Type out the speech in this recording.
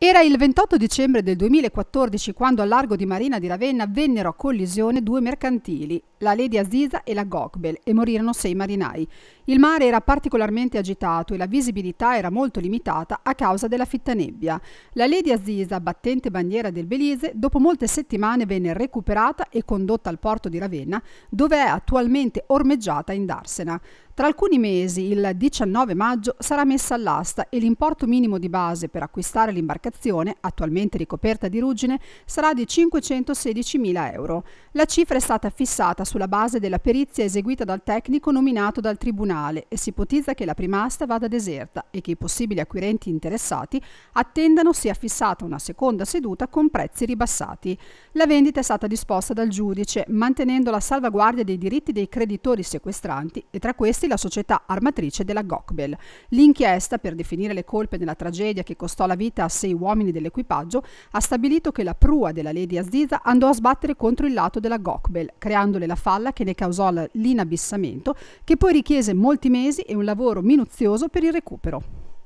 Era il 28 dicembre del 2014 quando al largo di Marina di Ravenna vennero a collisione due mercantili, la Lady Aziza e la Gokbel, e morirono sei marinai. Il mare era particolarmente agitato e la visibilità era molto limitata a causa della fitta nebbia. La Lady Aziza, battente bandiera del Belize, dopo molte settimane venne recuperata e condotta al porto di Ravenna, dove è attualmente ormeggiata in Darsena. Tra alcuni mesi, il 19 maggio, sarà messa all'asta e l'importo minimo di base per acquistare l'imbarcazione, attualmente ricoperta di ruggine, sarà di 516.000 euro. La cifra è stata fissata sulla base della perizia eseguita dal tecnico nominato dal Tribunale e si ipotizza che la prima asta vada deserta e che i possibili acquirenti interessati attendano sia fissata una seconda seduta con prezzi ribassati. La vendita è stata disposta dal giudice, mantenendo la salvaguardia dei diritti dei creditori sequestranti e tra questi la società armatrice della Gokbel. L'inchiesta, per definire le colpe nella tragedia che costò la vita a sei uomini dell'equipaggio, ha stabilito che la prua della Lady Aziza andò a sbattere contro il lato della Gokbel, creandole la falla che ne causò l'inabissamento, che poi richiese molti mesi e un lavoro minuzioso per il recupero.